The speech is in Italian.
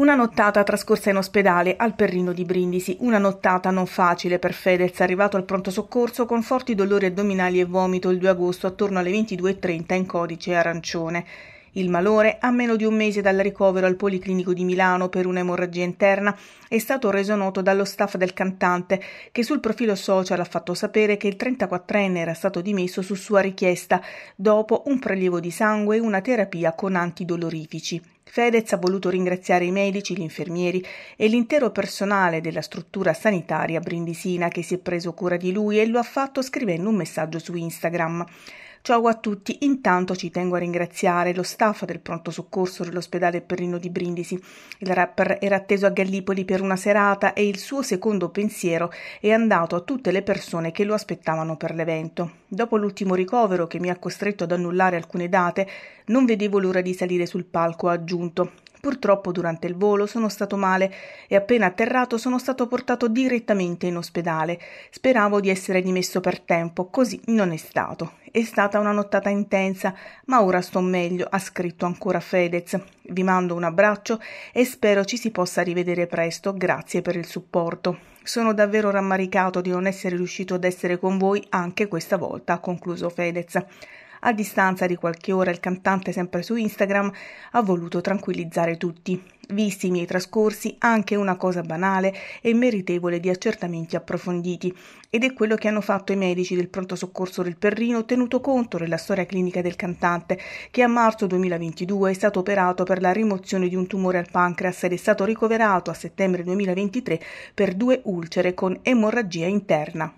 Una nottata trascorsa in ospedale al Perrino di Brindisi, una nottata non facile per Fedez, arrivato al pronto soccorso con forti dolori addominali e vomito il 2 agosto attorno alle 22.30 in codice arancione. Il malore, a meno di un mese dal ricovero al Policlinico di Milano per un'emorragia interna, è stato reso noto dallo staff del cantante, che sul profilo social ha fatto sapere che il 34enne era stato dimesso su sua richiesta, dopo un prelievo di sangue e una terapia con antidolorifici. Fedez ha voluto ringraziare i medici, gli infermieri e l'intero personale della struttura sanitaria brindisina che si è preso cura di lui e lo ha fatto scrivendo un messaggio su Instagram. Ciao a tutti, intanto ci tengo a ringraziare lo staff del pronto soccorso dell'ospedale Perrino di Brindisi. Il rapper era atteso a Gallipoli per una serata e il suo secondo pensiero è andato a tutte le persone che lo aspettavano per l'evento. Dopo l'ultimo ricovero che mi ha costretto ad annullare alcune date, non vedevo l'ora di salire sul palco a giugno raggiunto. Purtroppo durante il volo sono stato male e appena atterrato sono stato portato direttamente in ospedale. Speravo di essere dimesso per tempo, così non è stato. È stata una nottata intensa, ma ora sto meglio, ha scritto ancora Fedez. Vi mando un abbraccio e spero ci si possa rivedere presto, grazie per il supporto. Sono davvero rammaricato di non essere riuscito ad essere con voi anche questa volta, ha concluso Fedez. A distanza di qualche ora il cantante, sempre su Instagram, ha voluto tranquillizzare tutti. Visti i miei trascorsi, anche una cosa banale e meritevole di accertamenti approfonditi, ed è quello che hanno fatto i medici del pronto soccorso del Perrino, tenuto conto della storia clinica del cantante, che a marzo 2022 è stato operato per la rimozione di un tumore al pancreas ed è stato ricoverato a settembre 2023 per due ulcere con emorragia interna.